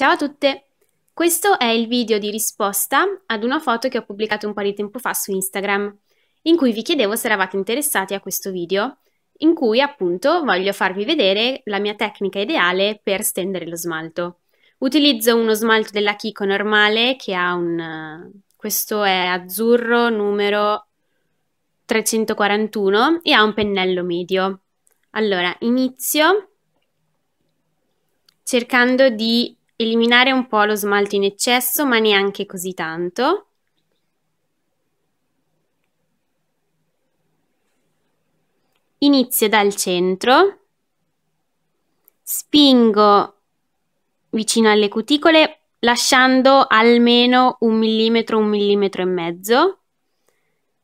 Ciao a tutte! Questo è il video di risposta ad una foto che ho pubblicato un po' di tempo fa su Instagram, in cui vi chiedevo se eravate interessati a questo video, in cui appunto voglio farvi vedere la mia tecnica ideale per stendere lo smalto. Utilizzo uno smalto della Kiko normale che ha un... questo è azzurro numero 341 e ha un pennello medio. Allora, inizio cercando di eliminare un po' lo smalto in eccesso, ma neanche così tanto. Inizio dal centro, spingo vicino alle cuticole lasciando almeno un millimetro, un millimetro e mezzo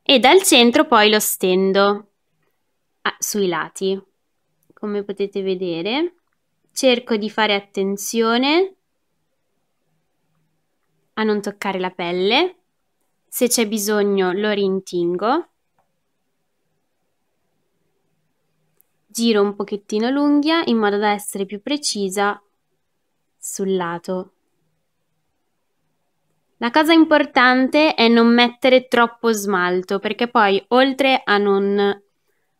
e dal centro poi lo stendo ah, sui lati. Come potete vedere cerco di fare attenzione a non toccare la pelle, se c'è bisogno lo rintingo, giro un pochettino l'unghia in modo da essere più precisa sul lato. La cosa importante è non mettere troppo smalto perché poi oltre a non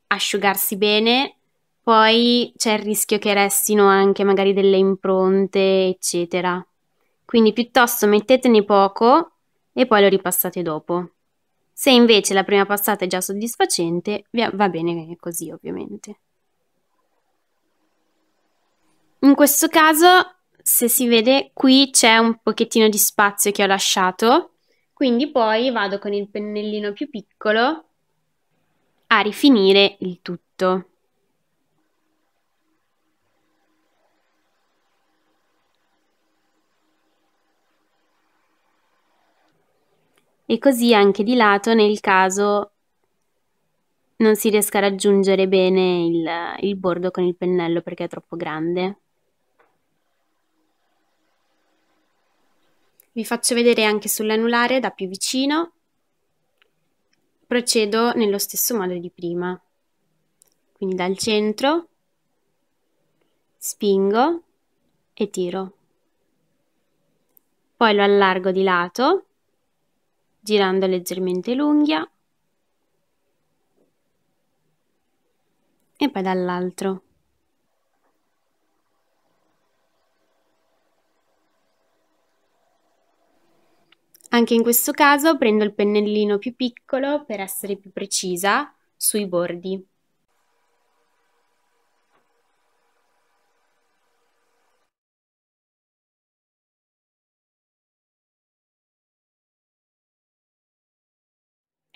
asciugarsi bene poi c'è il rischio che restino anche magari delle impronte eccetera quindi piuttosto mettetene poco e poi lo ripassate dopo. Se invece la prima passata è già soddisfacente, va bene così ovviamente. In questo caso, se si vede, qui c'è un pochettino di spazio che ho lasciato, quindi poi vado con il pennellino più piccolo a rifinire il tutto. e così anche di lato nel caso non si riesca a raggiungere bene il, il bordo con il pennello perché è troppo grande. Vi faccio vedere anche sull'anulare da più vicino. Procedo nello stesso modo di prima. Quindi dal centro spingo e tiro. Poi lo allargo di lato girando leggermente l'unghia e poi dall'altro. Anche in questo caso prendo il pennellino più piccolo per essere più precisa sui bordi.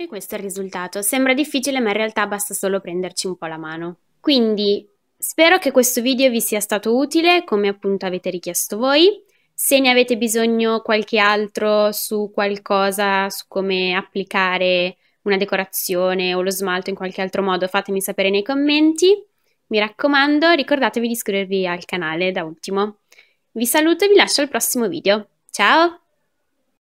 E questo è il risultato. Sembra difficile, ma in realtà basta solo prenderci un po' la mano. Quindi spero che questo video vi sia stato utile, come appunto avete richiesto voi. Se ne avete bisogno qualche altro su qualcosa, su come applicare una decorazione o lo smalto in qualche altro modo, fatemi sapere nei commenti. Mi raccomando, ricordatevi di iscrivervi al canale da ultimo. Vi saluto e vi lascio al prossimo video. Ciao!